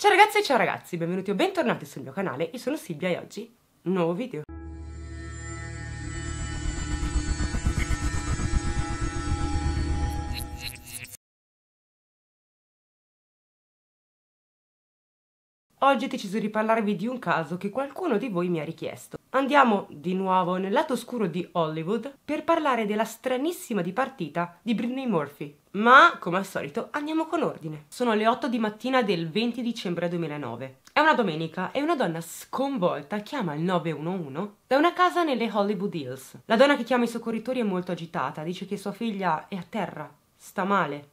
Ciao ragazze e ciao ragazzi, benvenuti o bentornati sul mio canale, io sono Silvia e oggi nuovo video. Oggi ho deciso di parlarvi di un caso che qualcuno di voi mi ha richiesto. Andiamo di nuovo nel lato oscuro di Hollywood per parlare della stranissima dipartita di Britney Murphy ma come al solito andiamo con ordine. Sono le 8 di mattina del 20 dicembre 2009. È una domenica e una donna sconvolta chiama il 911 da una casa nelle Hollywood Hills. La donna che chiama i soccorritori è molto agitata, dice che sua figlia è a terra, sta male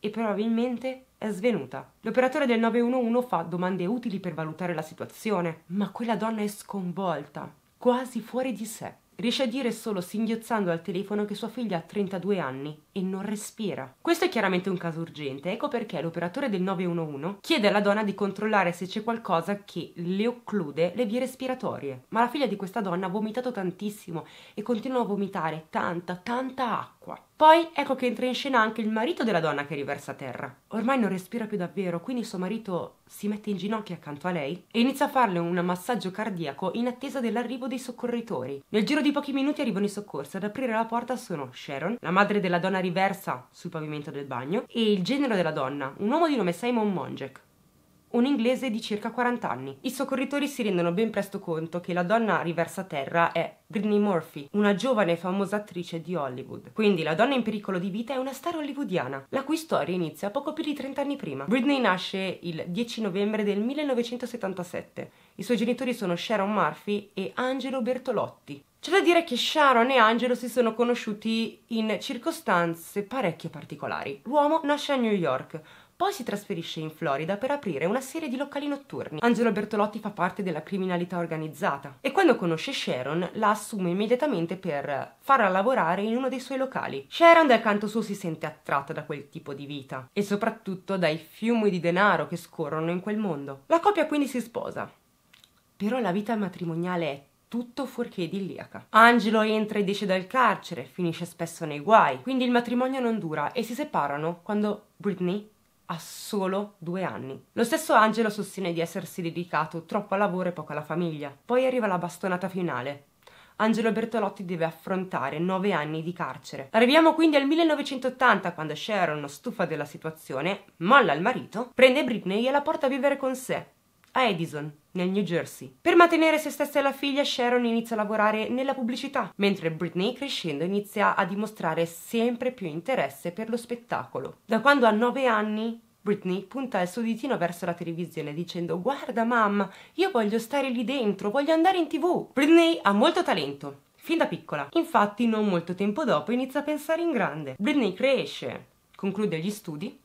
e probabilmente è svenuta. L'operatore del 911 fa domande utili per valutare la situazione, ma quella donna è sconvolta, quasi fuori di sé. Riesce a dire solo singhiozzando al telefono che sua figlia ha 32 anni e non respira. Questo è chiaramente un caso urgente, ecco perché l'operatore del 911 chiede alla donna di controllare se c'è qualcosa che le occlude le vie respiratorie. Ma la figlia di questa donna ha vomitato tantissimo e continua a vomitare tanta, tanta acqua acqua. Poi ecco che entra in scena anche il marito della donna che riversa a terra. Ormai non respira più davvero, quindi suo marito si mette in ginocchio accanto a lei e inizia a farle un massaggio cardiaco in attesa dell'arrivo dei soccorritori. Nel giro di pochi minuti arrivano i soccorsi, ad aprire la porta sono Sharon, la madre della donna riversa sul pavimento del bagno, e il genero della donna, un uomo di nome Simon Monjek un inglese di circa 40 anni. I soccorritori si rendono ben presto conto che la donna riversa a terra è Britney Murphy, una giovane e famosa attrice di Hollywood. Quindi la donna in pericolo di vita è una star hollywoodiana, la cui storia inizia poco più di 30 anni prima. Britney nasce il 10 novembre del 1977. I suoi genitori sono Sharon Murphy e Angelo Bertolotti. C'è da dire che Sharon e Angelo si sono conosciuti in circostanze parecchio particolari. L'uomo nasce a New York, poi si trasferisce in Florida per aprire una serie di locali notturni. Angelo Bertolotti fa parte della criminalità organizzata e quando conosce Sharon la assume immediatamente per farla lavorare in uno dei suoi locali. Sharon dal canto suo si sente attratta da quel tipo di vita e soprattutto dai fiumi di denaro che scorrono in quel mondo. La coppia quindi si sposa. Però la vita matrimoniale è tutto fuorché idilliaca. Angelo entra e esce dal carcere, finisce spesso nei guai, quindi il matrimonio non dura e si separano quando Britney ha solo due anni. Lo stesso Angelo sostiene di essersi dedicato troppo al lavoro e poco alla famiglia. Poi arriva la bastonata finale. Angelo Bertolotti deve affrontare nove anni di carcere. Arriviamo quindi al 1980, quando Sharon, stufa della situazione, molla il marito, prende Britney e la porta a vivere con sé, a Edison, nel New Jersey. Per mantenere se stessa e la figlia, Sharon inizia a lavorare nella pubblicità, mentre Britney, crescendo, inizia a dimostrare sempre più interesse per lo spettacolo. Da quando ha 9 anni, Britney punta il suo ditino verso la televisione dicendo Guarda mamma, io voglio stare lì dentro, voglio andare in tv. Britney ha molto talento, fin da piccola. Infatti non molto tempo dopo inizia a pensare in grande. Britney cresce, conclude gli studi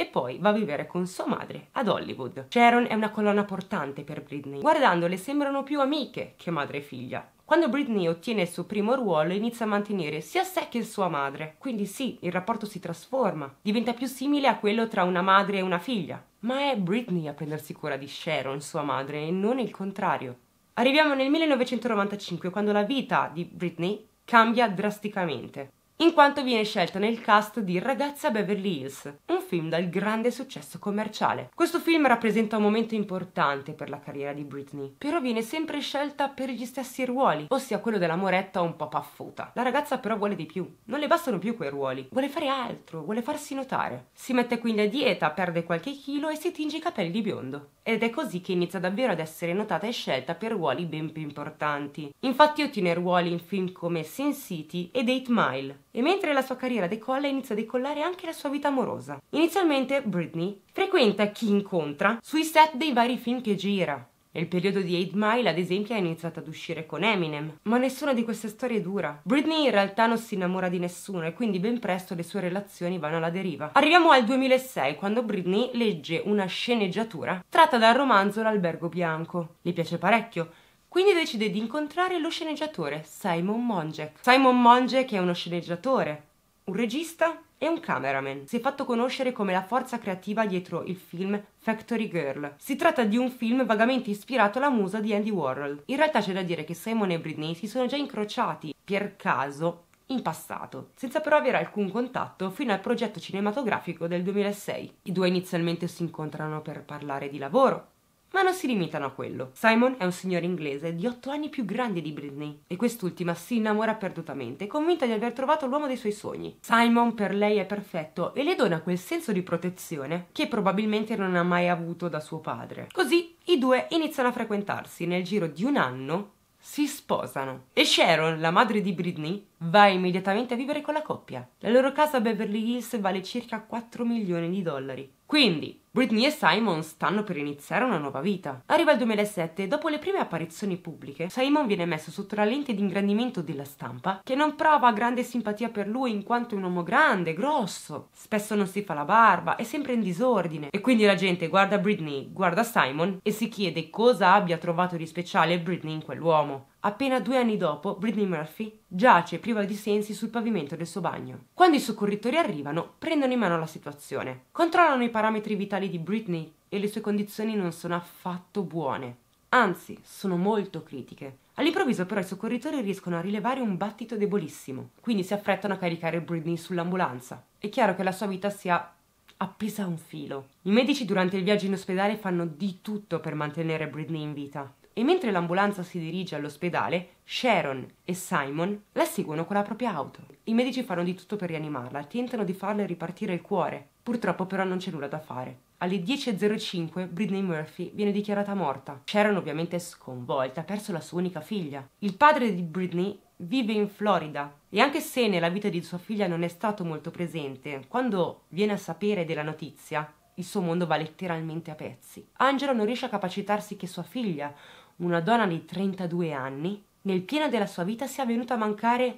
e poi va a vivere con sua madre ad Hollywood. Sharon è una colonna portante per Britney, guardandole sembrano più amiche che madre e figlia. Quando Britney ottiene il suo primo ruolo inizia a mantenere sia sé che sua madre, quindi sì, il rapporto si trasforma, diventa più simile a quello tra una madre e una figlia. Ma è Britney a prendersi cura di Sharon, sua madre, e non il contrario. Arriviamo nel 1995, quando la vita di Britney cambia drasticamente in quanto viene scelta nel cast di Ragazza Beverly Hills, un film dal grande successo commerciale. Questo film rappresenta un momento importante per la carriera di Britney, però viene sempre scelta per gli stessi ruoli, ossia quello della moretta un po' paffuta. La ragazza però vuole di più, non le bastano più quei ruoli, vuole fare altro, vuole farsi notare. Si mette quindi a dieta, perde qualche chilo e si tinge i capelli di biondo. Ed è così che inizia davvero ad essere notata e scelta per ruoli ben più importanti. Infatti ottiene ruoli in film come Sin City ed Eight Mile e mentre la sua carriera decolla inizia a decollare anche la sua vita amorosa. Inizialmente Britney frequenta chi incontra sui set dei vari film che gira. Nel periodo di 8 Mile, ad esempio, ha iniziato ad uscire con Eminem, ma nessuna di queste storie dura. Britney in realtà non si innamora di nessuno e quindi ben presto le sue relazioni vanno alla deriva. Arriviamo al 2006, quando Britney legge una sceneggiatura tratta dal romanzo L'albergo bianco. Le piace parecchio, quindi decide di incontrare lo sceneggiatore Simon Monjek. Simon Monjek è uno sceneggiatore, un regista e un cameraman. Si è fatto conoscere come la forza creativa dietro il film Factory Girl. Si tratta di un film vagamente ispirato alla musa di Andy Warhol. In realtà c'è da dire che Simon e Britney si sono già incrociati per caso in passato, senza però avere alcun contatto fino al progetto cinematografico del 2006. I due inizialmente si incontrano per parlare di lavoro, ma non si limitano a quello. Simon è un signore inglese di 8 anni più grande di Britney e quest'ultima si innamora perdutamente, convinta di aver trovato l'uomo dei suoi sogni. Simon per lei è perfetto e le dona quel senso di protezione che probabilmente non ha mai avuto da suo padre. Così i due iniziano a frequentarsi nel giro di un anno si sposano e Sharon, la madre di Britney, va immediatamente a vivere con la coppia. La loro casa a Beverly Hills vale circa 4 milioni di dollari quindi, Britney e Simon stanno per iniziare una nuova vita. Arriva il 2007 e dopo le prime apparizioni pubbliche, Simon viene messo sotto la lente di ingrandimento della stampa, che non prova grande simpatia per lui in quanto è un uomo grande, grosso, spesso non si fa la barba, è sempre in disordine e quindi la gente guarda Britney, guarda Simon e si chiede cosa abbia trovato di speciale Britney in quell'uomo. Appena due anni dopo, Britney Murphy giace priva di sensi sul pavimento del suo bagno. Quando i soccorritori arrivano, prendono in mano la situazione. Controllano i parametri vitali di Britney e le sue condizioni non sono affatto buone. Anzi, sono molto critiche. All'improvviso però i soccorritori riescono a rilevare un battito debolissimo, quindi si affrettano a caricare Britney sull'ambulanza. È chiaro che la sua vita sia appesa a un filo. I medici durante il viaggio in ospedale fanno di tutto per mantenere Britney in vita, e mentre l'ambulanza si dirige all'ospedale, Sharon e Simon la seguono con la propria auto. I medici fanno di tutto per rianimarla, tentano di farle ripartire il cuore. Purtroppo però non c'è nulla da fare. Alle 10.05 Britney Murphy viene dichiarata morta. Sharon ovviamente è sconvolta, ha perso la sua unica figlia. Il padre di Britney vive in Florida e anche se nella vita di sua figlia non è stato molto presente, quando viene a sapere della notizia, il suo mondo va letteralmente a pezzi. Angelo non riesce a capacitarsi che sua figlia una donna di 32 anni, nel pieno della sua vita sia venuta a mancare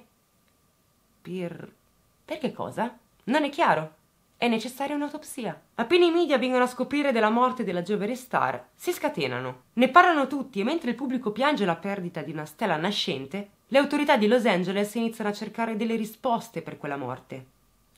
per... per che cosa? Non è chiaro. È necessaria un'autopsia. Appena i media vengono a scoprire della morte della giovane star, si scatenano. Ne parlano tutti e mentre il pubblico piange la perdita di una stella nascente, le autorità di Los Angeles iniziano a cercare delle risposte per quella morte.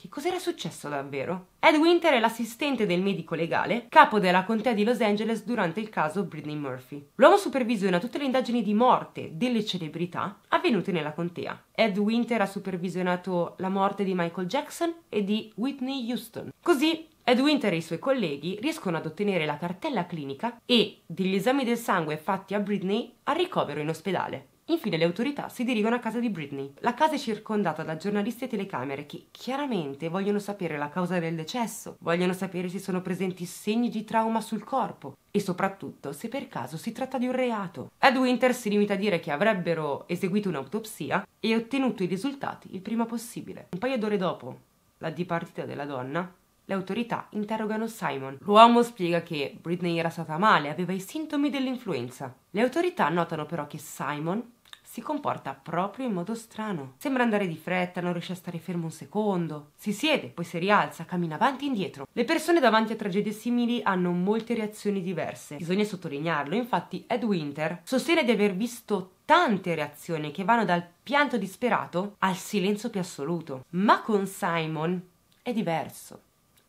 Che cos'era successo davvero? Ed Winter è l'assistente del medico legale, capo della contea di Los Angeles durante il caso Britney Murphy. L'uomo supervisiona tutte le indagini di morte delle celebrità avvenute nella contea. Ed Winter ha supervisionato la morte di Michael Jackson e di Whitney Houston. Così ed Winter e i suoi colleghi riescono ad ottenere la cartella clinica e degli esami del sangue fatti a Britney al ricovero in ospedale. Infine le autorità si dirigono a casa di Britney. La casa è circondata da giornalisti e telecamere che chiaramente vogliono sapere la causa del decesso, vogliono sapere se sono presenti segni di trauma sul corpo e soprattutto se per caso si tratta di un reato. Ed Winter si limita a dire che avrebbero eseguito un'autopsia e ottenuto i risultati il prima possibile. Un paio d'ore dopo la dipartita della donna, le autorità interrogano Simon. L'uomo spiega che Britney era stata male, aveva i sintomi dell'influenza. Le autorità notano però che Simon si comporta proprio in modo strano. Sembra andare di fretta, non riesce a stare fermo un secondo. Si siede, poi si rialza, cammina avanti e indietro. Le persone davanti a tragedie simili hanno molte reazioni diverse. Bisogna sottolinearlo, infatti Ed Winter sostiene di aver visto tante reazioni che vanno dal pianto disperato al silenzio più assoluto. Ma con Simon è diverso.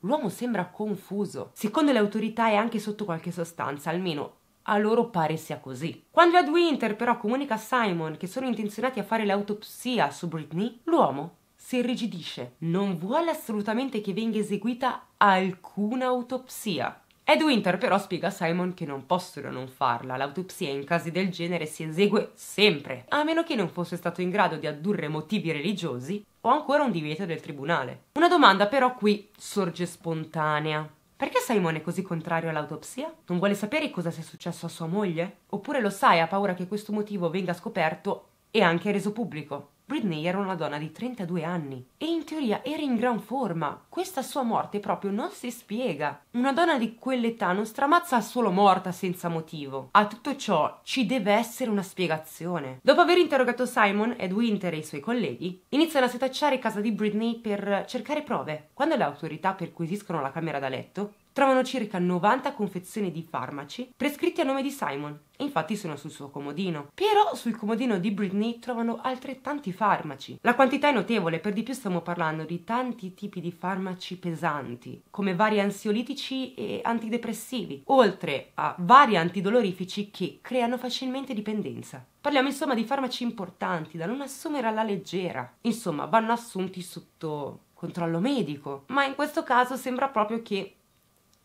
L'uomo sembra confuso. Secondo le autorità è anche sotto qualche sostanza, almeno a loro pare sia così. Quando Adwinter però comunica a Simon che sono intenzionati a fare l'autopsia su Britney, l'uomo si irrigidisce. Non vuole assolutamente che venga eseguita alcuna autopsia. Ed Winter però spiega a Simon che non possono non farla, l'autopsia in casi del genere si esegue sempre, a meno che non fosse stato in grado di addurre motivi religiosi o ancora un divieto del tribunale. Una domanda però qui sorge spontanea. Perché Simon è così contrario all'autopsia? Non vuole sapere cosa sia successo a sua moglie? Oppure lo sa e ha paura che questo motivo venga scoperto e anche reso pubblico? Britney era una donna di 32 anni e in teoria era in gran forma. Questa sua morte proprio non si spiega. Una donna di quell'età non stramazza solo morta senza motivo. A tutto ciò ci deve essere una spiegazione. Dopo aver interrogato Simon, Ed Winter e i suoi colleghi, iniziano a setacciare casa di Britney per cercare prove. Quando le autorità perquisiscono la camera da letto, trovano circa 90 confezioni di farmaci prescritti a nome di Simon, infatti sono sul suo comodino. Però sul comodino di Britney trovano altrettanti farmaci. La quantità è notevole, per di più stiamo parlando di tanti tipi di farmaci pesanti, come vari ansiolitici e antidepressivi, oltre a vari antidolorifici che creano facilmente dipendenza. Parliamo insomma di farmaci importanti da non assumere alla leggera. Insomma, vanno assunti sotto controllo medico, ma in questo caso sembra proprio che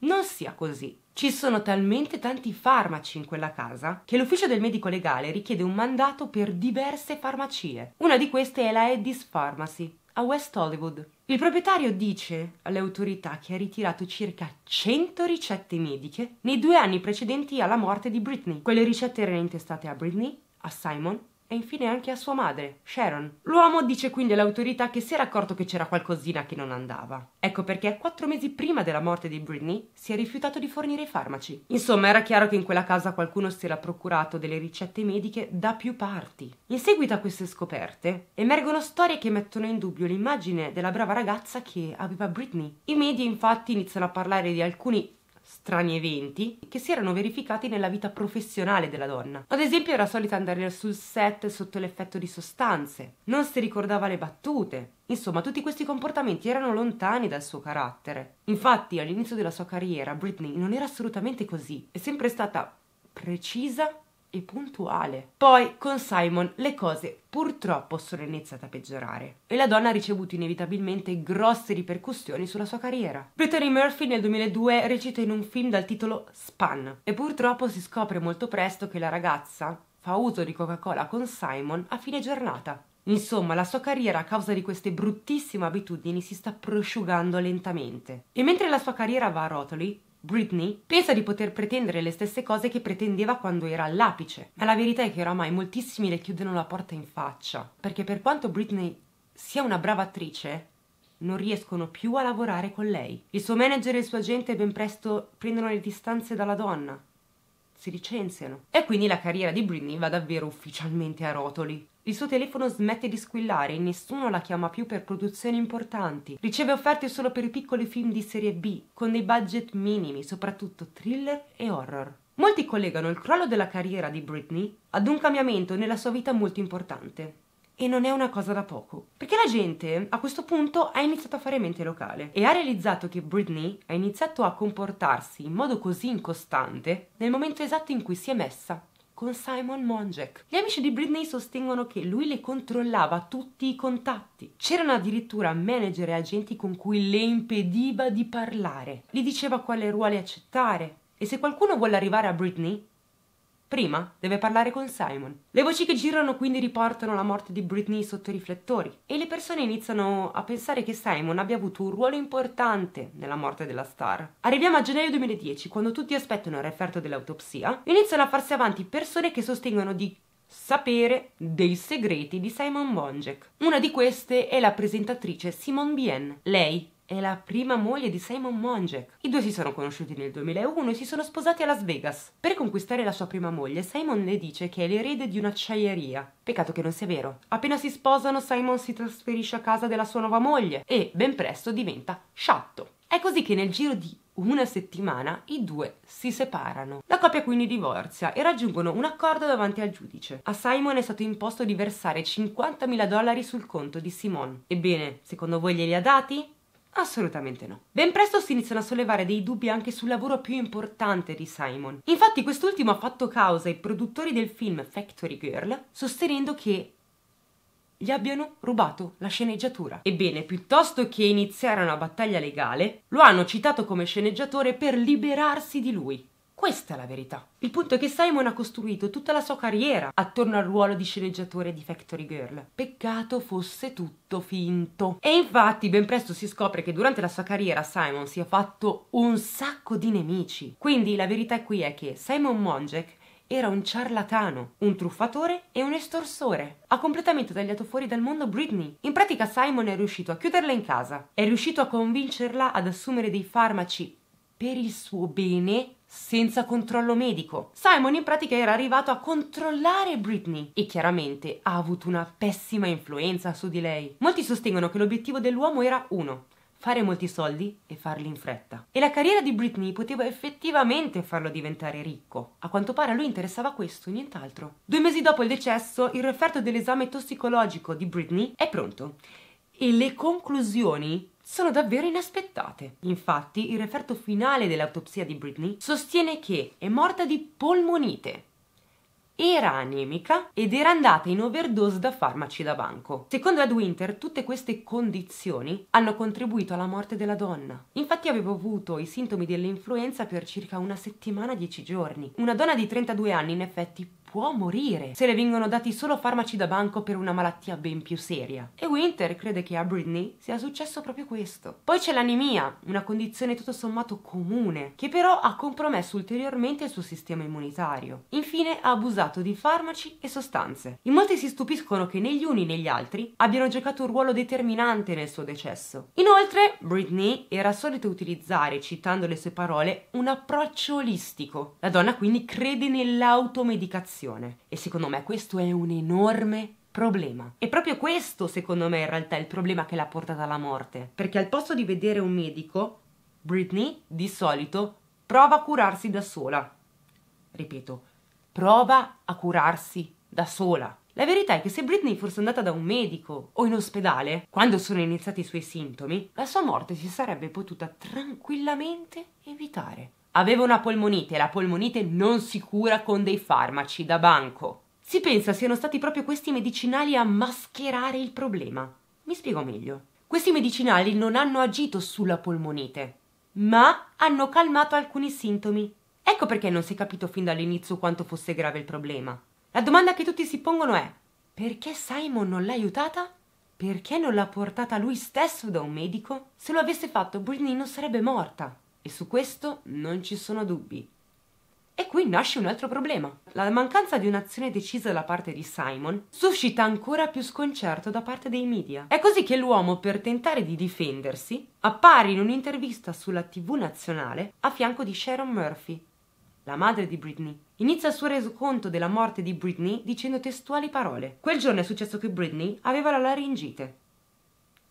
non sia così. Ci sono talmente tanti farmaci in quella casa che l'ufficio del medico legale richiede un mandato per diverse farmacie. Una di queste è la Eddie's Pharmacy a West Hollywood. Il proprietario dice alle autorità che ha ritirato circa 100 ricette mediche nei due anni precedenti alla morte di Britney. Quelle ricette erano intestate a Britney, a Simon e infine anche a sua madre, Sharon. L'uomo dice quindi alle autorità che si era accorto che c'era qualcosina che non andava. Ecco perché quattro mesi prima della morte di Britney si è rifiutato di fornire i farmaci. Insomma, era chiaro che in quella casa qualcuno si era procurato delle ricette mediche da più parti. In seguito a queste scoperte emergono storie che mettono in dubbio l'immagine della brava ragazza che aveva Britney. I media infatti iniziano a parlare di alcuni strani eventi che si erano verificati nella vita professionale della donna. Ad esempio era solita andare sul set sotto l'effetto di sostanze, non si ricordava le battute. Insomma, tutti questi comportamenti erano lontani dal suo carattere. Infatti, all'inizio della sua carriera, Britney non era assolutamente così, è sempre stata precisa e puntuale. Poi con Simon le cose purtroppo sono iniziate a peggiorare e la donna ha ricevuto inevitabilmente grosse ripercussioni sulla sua carriera. Brittany Murphy nel 2002 recita in un film dal titolo Span e purtroppo si scopre molto presto che la ragazza fa uso di Coca-Cola con Simon a fine giornata. Insomma, la sua carriera a causa di queste bruttissime abitudini si sta prosciugando lentamente. E mentre la sua carriera va a rotoli, Britney pensa di poter pretendere le stesse cose che pretendeva quando era all'apice, ma la verità è che oramai moltissimi le chiudono la porta in faccia, perché per quanto Britney sia una brava attrice, non riescono più a lavorare con lei. Il suo manager e il suo agente ben presto prendono le distanze dalla donna, si licenziano e quindi la carriera di Britney va davvero ufficialmente a rotoli. Il suo telefono smette di squillare e nessuno la chiama più per produzioni importanti. Riceve offerte solo per i piccoli film di serie B, con dei budget minimi, soprattutto thriller e horror. Molti collegano il crollo della carriera di Britney ad un cambiamento nella sua vita molto importante. E non è una cosa da poco. Perché la gente a questo punto ha iniziato a fare mente locale e ha realizzato che Britney ha iniziato a comportarsi in modo così incostante nel momento esatto in cui si è messa con Simon Monjek. Gli amici di Britney sostengono che lui le controllava tutti i contatti. C'erano addirittura manager e agenti con cui le impediva di parlare. Gli diceva quale ruoli accettare. E se qualcuno vuole arrivare a Britney, Prima deve parlare con Simon. Le voci che girano quindi riportano la morte di Britney sotto i riflettori e le persone iniziano a pensare che Simon abbia avuto un ruolo importante nella morte della star. Arriviamo a gennaio 2010, quando tutti aspettano il referto dell'autopsia, iniziano a farsi avanti persone che sostengono di sapere dei segreti di Simon Bonjek. Una di queste è la presentatrice Simone Bien. Lei, è la prima moglie di Simon Monjek. I due si sono conosciuti nel 2001 e si sono sposati a Las Vegas. Per conquistare la sua prima moglie, Simon le dice che è l'erede di un'acciaieria. Peccato che non sia vero. Appena si sposano, Simon si trasferisce a casa della sua nuova moglie e ben presto diventa sciatto. È così che nel giro di una settimana i due si separano. La coppia quindi divorzia e raggiungono un accordo davanti al giudice. A Simon è stato imposto di versare 50.000 dollari sul conto di Simone. Ebbene, secondo voi glieli ha dati? Assolutamente no. Ben presto si iniziano a sollevare dei dubbi anche sul lavoro più importante di Simon. Infatti quest'ultimo ha fatto causa ai produttori del film Factory Girl sostenendo che gli abbiano rubato la sceneggiatura. Ebbene, piuttosto che iniziare una battaglia legale, lo hanno citato come sceneggiatore per liberarsi di lui. Questa è la verità. Il punto è che Simon ha costruito tutta la sua carriera attorno al ruolo di sceneggiatore di Factory Girl. Peccato fosse tutto finto. E infatti ben presto si scopre che durante la sua carriera Simon si è fatto un sacco di nemici. Quindi la verità qui è che Simon Monjek era un ciarlatano, un truffatore e un estorsore. Ha completamente tagliato fuori dal mondo Britney. In pratica Simon è riuscito a chiuderla in casa, è riuscito a convincerla ad assumere dei farmaci per il suo bene senza controllo medico. Simon in pratica era arrivato a controllare Britney e chiaramente ha avuto una pessima influenza su di lei. Molti sostengono che l'obiettivo dell'uomo era uno, fare molti soldi e farli in fretta. E la carriera di Britney poteva effettivamente farlo diventare ricco. A quanto pare a lui interessava questo e nient'altro. Due mesi dopo il decesso, il referto dell'esame tossicologico di Britney è pronto e le conclusioni sono davvero inaspettate. Infatti, il referto finale dell'autopsia di Britney sostiene che è morta di polmonite. Era anemica ed era andata in overdose da farmaci da banco. Secondo Ed Winter, tutte queste condizioni hanno contribuito alla morte della donna. Infatti aveva avuto i sintomi dell'influenza per circa una settimana, dieci giorni. Una donna di 32 anni in effetti può morire se le vengono dati solo farmaci da banco per una malattia ben più seria. E Winter crede che a Britney sia successo proprio questo. Poi c'è l'anemia, una condizione tutto sommato comune, che però ha compromesso ulteriormente il suo sistema immunitario. Infine ha abusato di farmaci e sostanze. In molti si stupiscono che né gli uni né gli altri abbiano giocato un ruolo determinante nel suo decesso. Inoltre, Britney era solita utilizzare, citando le sue parole, un approccio olistico. La donna quindi crede nell'automedicazione relazione e secondo me questo è un enorme problema. E proprio questo secondo me in realtà è il problema che l'ha portata alla morte, perché al posto di vedere un medico, Britney di solito prova a curarsi da sola. Ripeto, prova a curarsi da sola. La verità è che se Britney fosse andata da un medico o in ospedale, quando sono iniziati i suoi sintomi, la sua morte si sarebbe potuta tranquillamente evitare. Aveva una polmonite e la polmonite non si cura con dei farmaci da banco. Si pensa siano stati proprio questi medicinali a mascherare il problema. Mi spiego meglio. Questi medicinali non hanno agito sulla polmonite, ma hanno calmato alcuni sintomi. Ecco perché non si è capito fin dall'inizio quanto fosse grave il problema. La domanda che tutti si pongono è: perché Simon non l'ha aiutata? Perché non l'ha portata lui stesso da un medico? Se lo avesse fatto, Britney non sarebbe morta e su questo non ci sono dubbi. E qui nasce un altro problema. La mancanza di un'azione decisa da parte di Simon suscita ancora più sconcerto da parte dei media. È così che l'uomo, per tentare di difendersi, appare in un'intervista sulla TV nazionale a fianco di Sharon Murphy, la madre di Britney. Inizia il suo resoconto della morte di Britney dicendo testuali parole. Quel giorno è successo che Britney aveva la laringite.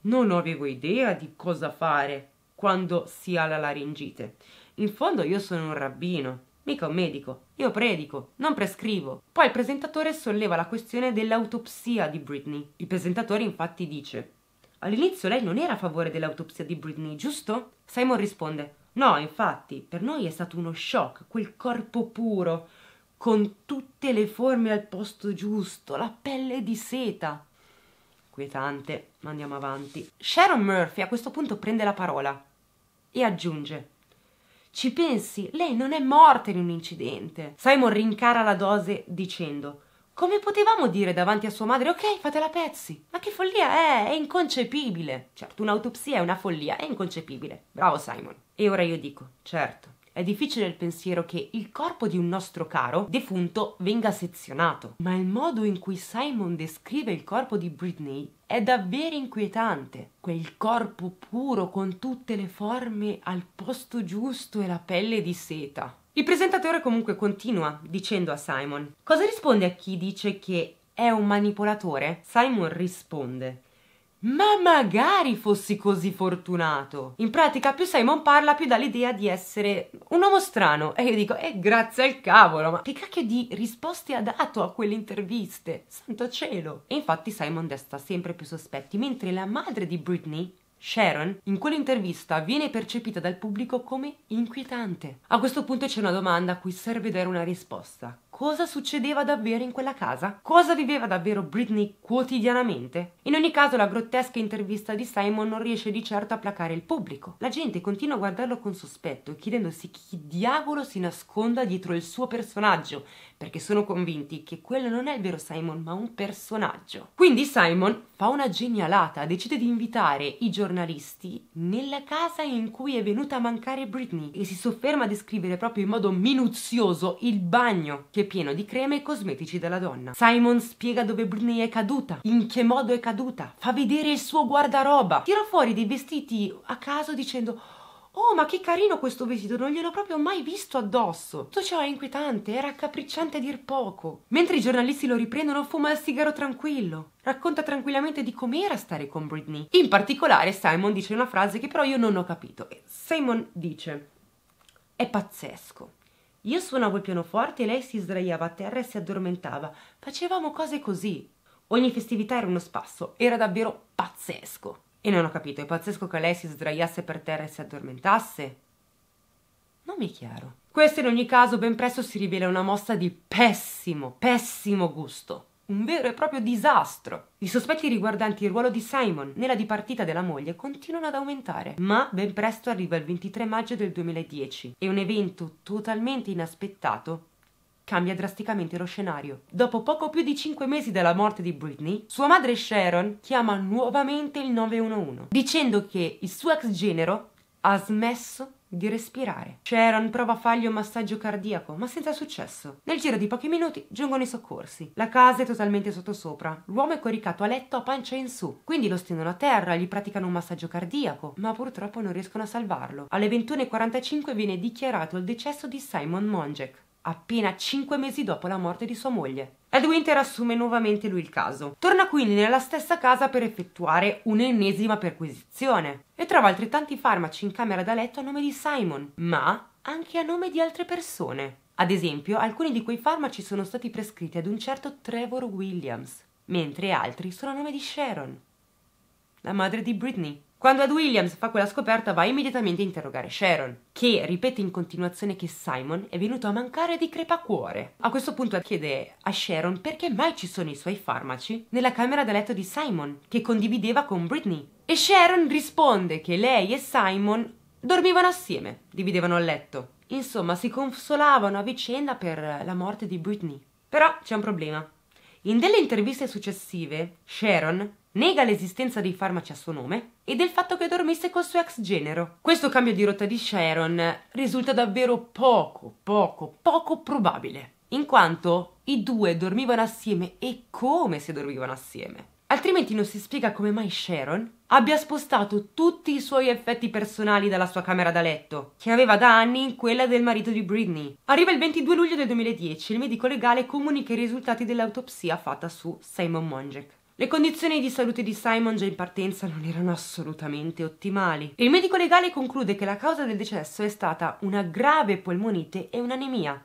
Non avevo idea di cosa fare quando si ha la laringite. In fondo io sono un rabbino, mica un medico. Io predico, non prescrivo. Poi il presentatore solleva la questione dell'autopsia di Britney. Il presentatore infatti dice: All'inizio lei non era a favore dell'autopsia di Britney, giusto? Simon risponde: No, infatti, per noi è stato uno shock, quel corpo puro, con tutte le forme al posto giusto, la pelle di seta. Quietante, ma andiamo avanti. Sharon Murphy a questo punto prende la parola e aggiunge ci pensi, lei non è morta in un incidente. Simon rincara la dose dicendo come potevamo dire davanti a sua madre, ok, fatela pezzi? Ma che follia è? È inconcepibile. Certo, un'autopsia è una follia, è inconcepibile. Bravo Simon. E ora io dico, certo, è difficile il pensiero che il corpo di un nostro caro defunto venga sezionato, ma il modo in cui Simon descrive il corpo di Britney è davvero inquietante. Quel corpo puro con tutte le forme al posto giusto e la pelle di seta. Il presentatore comunque continua dicendo a Simon: Cosa risponde a chi dice che è un manipolatore? Simon risponde: ma magari fossi così fortunato! In pratica più Simon parla più dà l'idea di essere un uomo strano e io dico, eh grazie al cavolo, ma che cacchio di risposte ha dato a quelle interviste? Santo cielo! E infatti Simon desta sempre più sospetti, mentre la madre di Britney Sharon, in quell'intervista, viene percepita dal pubblico come inquietante. A questo punto c'è una domanda a cui serve dare una risposta. Cosa succedeva davvero in quella casa? Cosa viveva davvero Britney quotidianamente? In ogni caso la grottesca intervista di Simon non riesce di certo a placare il pubblico. La gente continua a guardarlo con sospetto, chiedendosi chi diavolo si nasconda dietro il suo personaggio, perché sono convinti che quello non è il vero Simon, ma un personaggio. Quindi Simon fa una genialata, decide di invitare i giornalisti nella casa in cui è venuta a mancare Britney e si sofferma a descrivere proprio in modo minuzioso il bagno che è pieno di creme e cosmetici della donna. Simon spiega dove Britney è caduta, in che modo è caduta, fa vedere il suo guardaroba, tira fuori dei vestiti a caso dicendo Oh, ma che carino questo vestito, non gliel'ho proprio mai visto addosso. Tutto ciò è inquietante, è raccapricciante a dir poco. Mentre i giornalisti lo riprendono, fuma il sigaro tranquillo. Racconta tranquillamente di com'era stare con Britney. In particolare, Simon dice una frase che però io non ho capito. Simon dice: È pazzesco. Io suonavo il pianoforte e lei si sdraiava a terra e si addormentava. Facevamo cose così. Ogni festività era uno spasso, era davvero pazzesco. E non ho capito, è pazzesco che lei si sdraiasse per terra e si addormentasse? Non mi è chiaro. Questo in ogni caso ben presto si rivela una mossa di pessimo, pessimo gusto un vero e proprio disastro. I sospetti riguardanti il ruolo di Simon nella dipartita della moglie continuano ad aumentare, ma ben presto arriva il 23 maggio del 2010 e un evento totalmente inaspettato cambia drasticamente lo scenario. Dopo poco più di 5 mesi dalla morte di Britney, sua madre Sharon chiama nuovamente il 911 dicendo che il suo ex genero ha smesso di respirare. Sharon prova a fargli un massaggio cardiaco, ma senza successo. Nel giro di pochi minuti giungono i soccorsi. La casa è totalmente sottosopra. L'uomo è coricato a letto a pancia in su. Quindi lo stendono a terra, gli praticano un massaggio cardiaco, ma purtroppo non riescono a salvarlo. Alle 21.45 viene dichiarato il decesso di Simon Monjek appena 5 mesi dopo la morte di sua moglie. Ed Winter assume nuovamente lui il caso. Torna quindi nella stessa casa per effettuare un'ennesima perquisizione e trova altrettanti farmaci in camera da letto a nome di Simon, ma anche a nome di altre persone. Ad esempio, alcuni di quei farmaci sono stati prescritti ad un certo Trevor Williams, mentre altri sono a nome di Sharon, la madre di Britney. Quando Ed Williams fa quella scoperta va immediatamente a interrogare Sharon, che ripete in continuazione che Simon è venuto a mancare di crepacuore. A questo punto chiede a Sharon perché mai ci sono i suoi farmaci nella camera da letto di Simon, che condivideva con Britney. E Sharon risponde che lei e Simon dormivano assieme, dividevano il letto. Insomma, si consolavano a vicenda per la morte di Britney. Però c'è un problema. In delle interviste successive, Sharon nega l'esistenza dei farmaci a suo nome e del fatto che dormisse col suo ex genero. Questo cambio di rotta di Sharon risulta davvero poco, poco, poco probabile, in quanto i due dormivano assieme e come se dormivano assieme. Altrimenti non si spiega come mai Sharon abbia spostato tutti i suoi effetti personali dalla sua camera da letto, che aveva da anni in quella del marito di Britney. Arriva il 22 luglio del 2010 e il medico legale comunica i risultati dell'autopsia fatta su Simon Monjek. Le condizioni di salute di Simon già in partenza non erano assolutamente ottimali. Il medico legale conclude che la causa del decesso è stata una grave polmonite e un'anemia.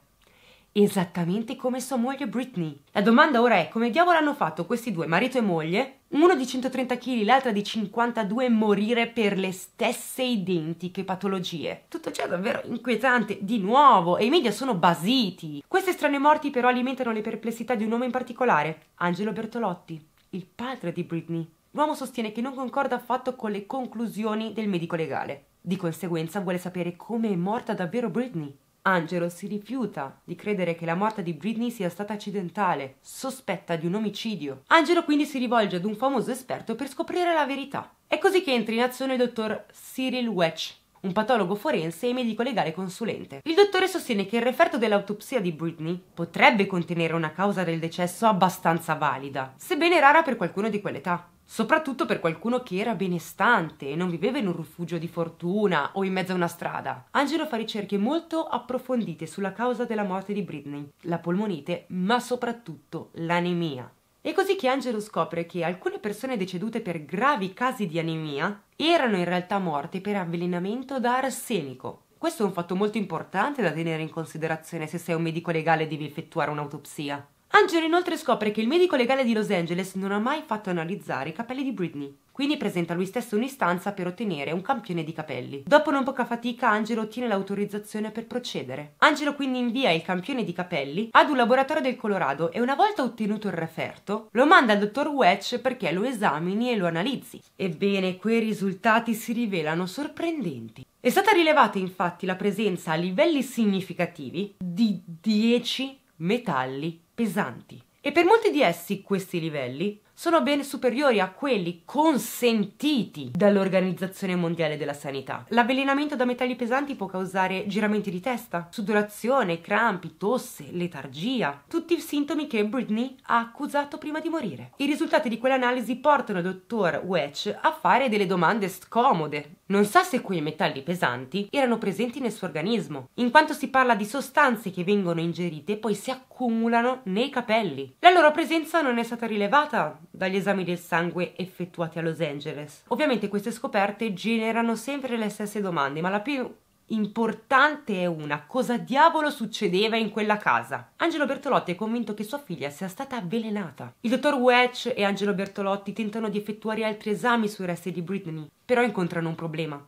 Esattamente come sua moglie Britney. La domanda ora è come diavolo hanno fatto questi due, marito e moglie, uno di 130 kg, l'altra di 52, morire per le stesse identiche patologie. Tutto ciò è davvero inquietante, di nuovo, e i media sono basiti. Queste strane morti però alimentano le perplessità di un uomo in particolare, Angelo Bertolotti il padre di Britney. L'uomo sostiene che non concorda affatto con le conclusioni del medico legale. Di conseguenza vuole sapere come è morta davvero Britney. Angelo si rifiuta di credere che la morte di Britney sia stata accidentale, sospetta di un omicidio. Angelo quindi si rivolge ad un famoso esperto per scoprire la verità. È così che entra in azione il dottor Cyril Wetch, un patologo forense e medico legale consulente. Il dottore sostiene che il referto dell'autopsia di Britney potrebbe contenere una causa del decesso abbastanza valida, sebbene rara per qualcuno di quell'età soprattutto per qualcuno che era benestante e non viveva in un rifugio di fortuna o in mezzo a una strada. Angelo fa ricerche molto approfondite sulla causa della morte di Britney, la polmonite, ma soprattutto l'anemia. È così che Angelo scopre che alcune persone decedute per gravi casi di anemia erano in realtà morte per avvelenamento da arsenico. Questo è un fatto molto importante da tenere in considerazione se sei un medico legale e devi effettuare un'autopsia. Angelo inoltre scopre che il medico legale di Los Angeles non ha mai fatto analizzare i capelli di Britney. Quindi presenta lui stesso un'istanza per ottenere un campione di capelli. Dopo non poca fatica, Angelo ottiene l'autorizzazione per procedere. Angelo quindi invia il campione di capelli ad un laboratorio del Colorado e una volta ottenuto il referto, lo manda al dottor Wetch perché lo esamini e lo analizzi. Ebbene, quei risultati si rivelano sorprendenti. È stata rilevata infatti la presenza a livelli significativi di 10 metalli pesanti e per molti di essi questi livelli sono ben superiori a quelli consentiti dall'Organizzazione Mondiale della Sanità. L'avvelenamento da metalli pesanti può causare giramenti di testa, sudorazione, crampi, tosse, letargia, tutti i sintomi che Britney ha accusato prima di morire. I risultati di quell'analisi portano il dottor Wetch a fare delle domande scomode. Non sa se quei metalli pesanti erano presenti nel suo organismo, in quanto si parla di sostanze che vengono ingerite e poi si accumulano nei capelli. La loro presenza non è stata rilevata dagli esami del sangue effettuati a Los Angeles. Ovviamente queste scoperte generano sempre le stesse domande, ma la più importante è una, cosa diavolo succedeva in quella casa? Angelo Bertolotti è convinto che sua figlia sia stata avvelenata. Il dottor Welch e Angelo Bertolotti tentano di effettuare altri esami sui resti di Britney, però incontrano un problema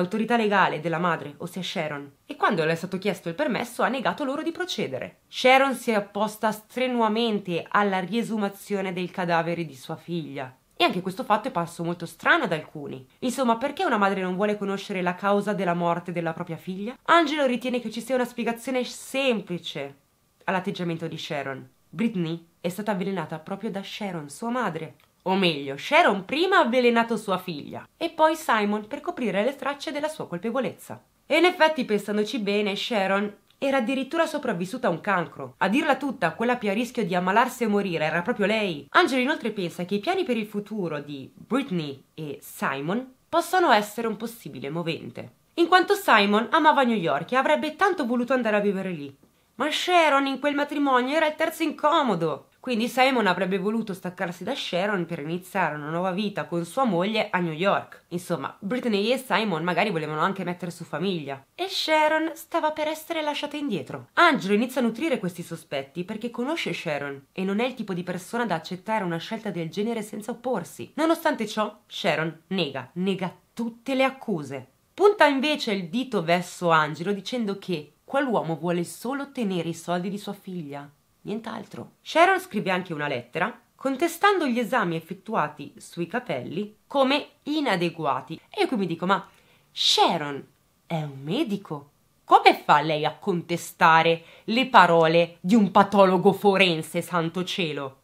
l'autorità legale della madre, ossia Sharon, e quando le è stato chiesto il permesso ha negato loro di procedere. Sharon si è opposta strenuamente alla riesumazione del cadavere di sua figlia. E anche questo fatto è parso molto strano ad alcuni. Insomma, perché una madre non vuole conoscere la causa della morte della propria figlia? Angelo ritiene che ci sia una spiegazione semplice all'atteggiamento di Sharon. Britney è stata avvelenata proprio da Sharon, sua madre. O meglio, Sharon prima ha avvelenato sua figlia e poi Simon per coprire le tracce della sua colpevolezza. E in effetti, pensandoci bene, Sharon era addirittura sopravvissuta a un cancro. A dirla tutta, quella più a rischio di ammalarsi e morire era proprio lei. Angelo inoltre pensa che i piani per il futuro di Britney e Simon possano essere un possibile movente. In quanto Simon amava New York e avrebbe tanto voluto andare a vivere lì. Ma Sharon in quel matrimonio era il terzo incomodo. Quindi Simon avrebbe voluto staccarsi da Sharon per iniziare una nuova vita con sua moglie a New York. Insomma, Britney e Simon magari volevano anche mettere su famiglia. E Sharon stava per essere lasciata indietro. Angelo inizia a nutrire questi sospetti perché conosce Sharon e non è il tipo di persona da accettare una scelta del genere senza opporsi. Nonostante ciò, Sharon nega, nega tutte le accuse. Punta invece il dito verso Angelo dicendo che quell'uomo vuole solo ottenere i soldi di sua figlia Nient'altro. Sharon scrive anche una lettera contestando gli esami effettuati sui capelli come inadeguati. E io qui mi dico, ma Sharon è un medico? Come fa lei a contestare le parole di un patologo forense, santo cielo?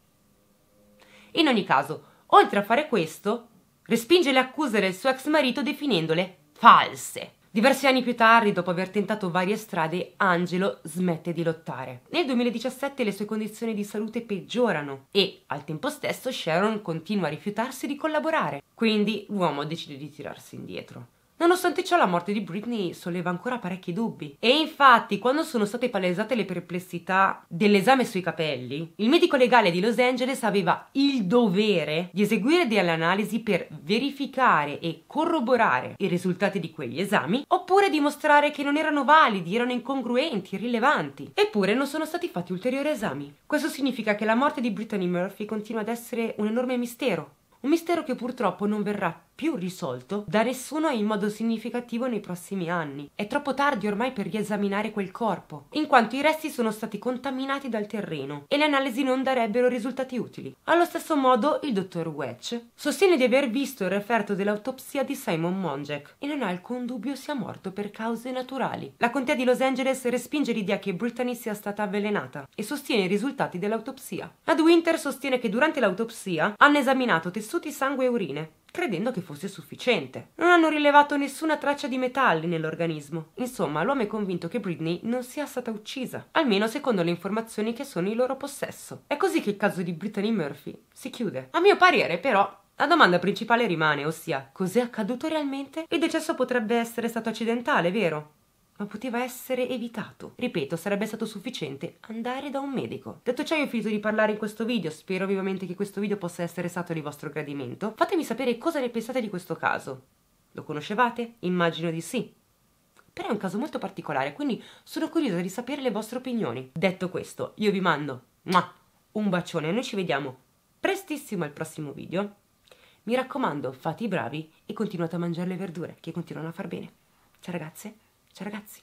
In ogni caso, oltre a fare questo, respinge le accuse del suo ex marito definendole false. Diversi anni più tardi, dopo aver tentato varie strade, Angelo smette di lottare. Nel 2017 le sue condizioni di salute peggiorano e, al tempo stesso, Sharon continua a rifiutarsi di collaborare. Quindi l'uomo decide di tirarsi indietro. Nonostante ciò la morte di Britney solleva ancora parecchi dubbi e infatti quando sono state palesate le perplessità dell'esame sui capelli, il medico legale di Los Angeles aveva il dovere di eseguire delle analisi per verificare e corroborare i risultati di quegli esami oppure dimostrare che non erano validi, erano incongruenti, irrilevanti. Eppure non sono stati fatti ulteriori esami. Questo significa che la morte di Britney Murphy continua ad essere un enorme mistero, un mistero che purtroppo non verrà più risolto da nessuno in modo significativo nei prossimi anni. È troppo tardi ormai per riesaminare quel corpo, in quanto i resti sono stati contaminati dal terreno e le analisi non darebbero risultati utili. Allo stesso modo, il dottor Wetch sostiene di aver visto il referto dell'autopsia di Simon Monjek e non ha alcun dubbio sia morto per cause naturali. La contea di Los Angeles respinge l'idea che Brittany sia stata avvelenata e sostiene i risultati dell'autopsia. Ad Winter sostiene che durante l'autopsia hanno esaminato tessuti, sangue e urine credendo che fosse sufficiente. Non hanno rilevato nessuna traccia di metalli nell'organismo. Insomma, l'uomo è convinto che Britney non sia stata uccisa, almeno secondo le informazioni che sono in loro possesso. È così che il caso di Brittany Murphy si chiude. A mio parere, però, la domanda principale rimane, ossia, cos'è accaduto realmente? Il decesso potrebbe essere stato accidentale, vero? ma poteva essere evitato. Ripeto, sarebbe stato sufficiente andare da un medico. Detto ciò, io ho finito di parlare in questo video, spero vivamente che questo video possa essere stato di vostro gradimento. Fatemi sapere cosa ne pensate di questo caso. Lo conoscevate? Immagino di sì. Però è un caso molto particolare, quindi sono curiosa di sapere le vostre opinioni. Detto questo, io vi mando un bacione noi ci vediamo prestissimo al prossimo video. Mi raccomando, fate i bravi e continuate a mangiare le verdure che continuano a far bene. Ciao ragazze! Ciao ragazzi!